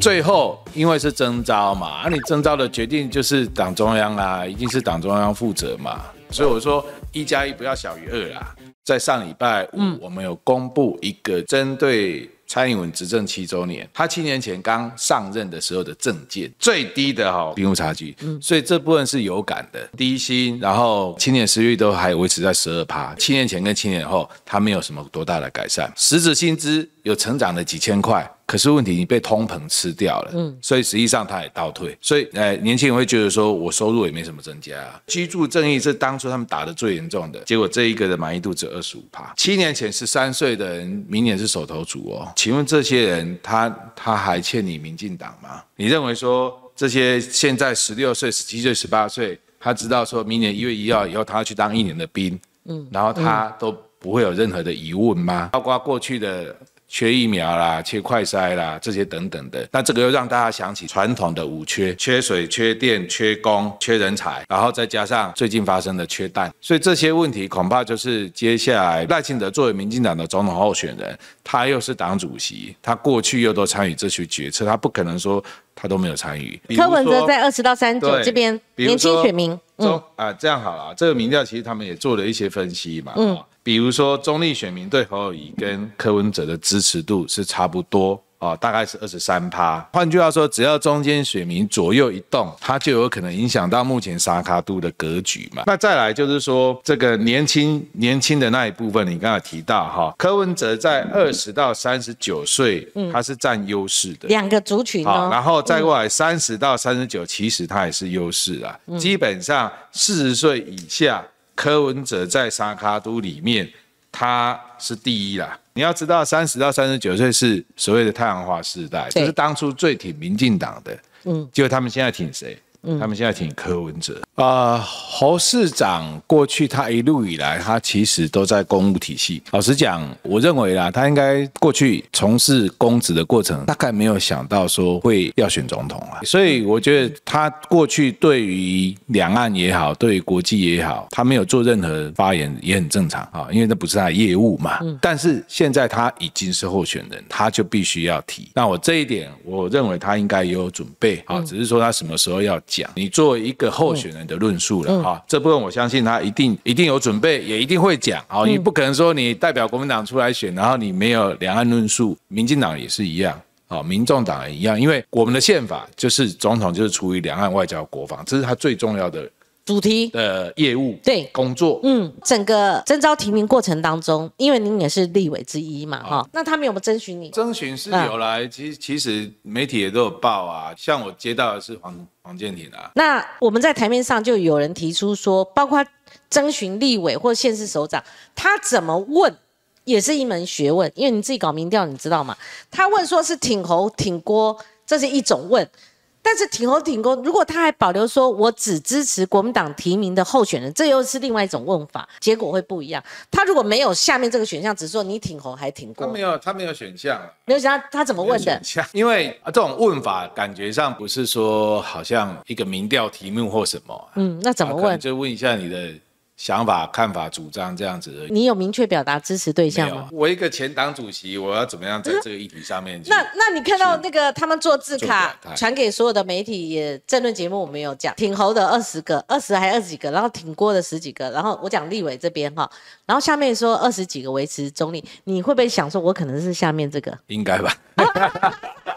最后，因为是征召嘛，啊，你征召的决定就是党中央啦，一定是党中央负责嘛，所以我说一加一不要小于二啦。在上礼拜五，我们有公布一个针对蔡英文执政七周年，他七年前刚上任的时候的政见最低的哈，贫富差距，所以这部分是有感的。低薪，然后青年失业都还维持在十二趴，七年前跟七年后，他没有什么多大的改善。实质薪资有成长的几千块。可是问题，你被通膨吃掉了，嗯，所以实际上它也倒退。所以，呃，年轻人会觉得说，我收入也没什么增加。居住正义是当初他们打的最严重的，结果这一个的满意度只有二十五趴。七年前十三岁的人，明年是手头主哦。请问这些人，他他还欠你民进党吗？你认为说这些现在十六岁、十七岁、十八岁，他知道说明年一月一号以后他要去当一年的兵，嗯，然后他都不会有任何的疑问吗？包括过去的。缺疫苗啦，缺快筛啦，这些等等的，那这个又让大家想起传统的五缺：缺水、缺电、缺工、缺人才，然后再加上最近发生的缺蛋，所以这些问题恐怕就是接下来赖清德作为民进党的总统候选人，他又是党主席，他过去又都参与这些决策，他不可能说他都没有参与。柯文哲在二十到三九这边年轻选民，嗯啊，这样好了这个民调其实他们也做了一些分析嘛，嗯。比如说，中立选民对侯友宜跟柯文哲的支持度是差不多啊，大概是二十三趴。换句话说，只要中间选民左右一动，他就有可能影响到目前沙卡度的格局嘛。那再来就是说，这个年轻年轻的那一部分，你刚才提到哈，柯文哲在二十到三十九岁，他是占优势的。两个族群哦。然后再来，三十到三十九，其实他也是优势啊。基本上四十岁以下。柯文哲在沙卡都里面，他是第一啦。你要知道，三十到三十九岁是所谓的太阳化世代，就是当初最挺民进党的。嗯，结果他们现在挺谁？他们现在请柯文哲啊，侯市长过去他一路以来，他其实都在公务体系。老实讲，我认为啦，他应该过去从事公职的过程，大概没有想到说会要选总统啊。所以我觉得他过去对于两岸也好，对于国际也好，他没有做任何发言也很正常啊，因为那不是他的业务嘛。但是现在他已经是候选人，他就必须要提。那我这一点，我认为他应该也有准备啊，只是说他什么时候要。讲你作为一个候选人的论述了哈，这部分我相信他一定一定有准备，也一定会讲。好，你不可能说你代表国民党出来选，然后你没有两岸论述。民进党也是一样，啊，民众党也一样，因为我们的宪法就是总统就是处于两岸外交国防，这是他最重要的。主题的业务对工作，嗯，整个征招提名过程当中，因为您也是立委之一嘛，哈，那他们有没有征询你？征询是有来，其实其实媒体也都有报啊，像我接到的是黄黄建庭啊。那我们在台面上就有人提出说，包括征询立委或县市首长，他怎么问也是一门学问，因为你自己搞民调，你知道吗？他问说是挺侯挺郭，这是一种问。但是挺红挺攻，如果他还保留说“我只支持国民党提名的候选人”，这又是另外一种问法，结果会不一样。他如果没有下面这个选项，只是说你挺红还挺攻，他没有，他没有选项。没有想他怎么问的？因为这种问法感觉上不是说好像一个民调题目或什么。嗯，那怎么问？就问一下你的。想法、看法、主张这样子，你有明确表达支持对象吗？我一个前党主席，我要怎么样在这个议题上面？那那你看到那个他们做字卡传给所有的媒体，也政论节目，我没有讲挺侯的二十个，二十还二十几个，然后挺郭的十几个，然后我讲立委这边哈，然后下面说二十几个维持中立，你会不会想说，我可能是下面这个？应该吧。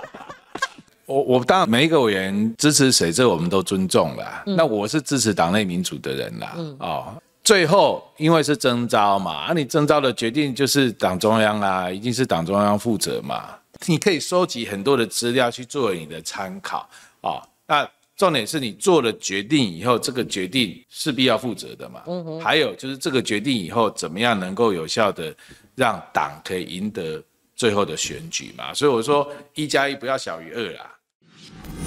我我当然每一个委员支持谁，这我们都尊重了。那我是支持党内民主的人啦，哦。最后，因为是征召嘛，啊，你征召的决定就是党中央啦，一定是党中央负责嘛。你可以收集很多的资料去作为你的参考啊。那重点是你做了决定以后，这个决定势必要负责的嘛。嗯哼。还有就是这个决定以后，怎么样能够有效的让党可以赢得最后的选举嘛？所以我说，一加一不要小于二啦。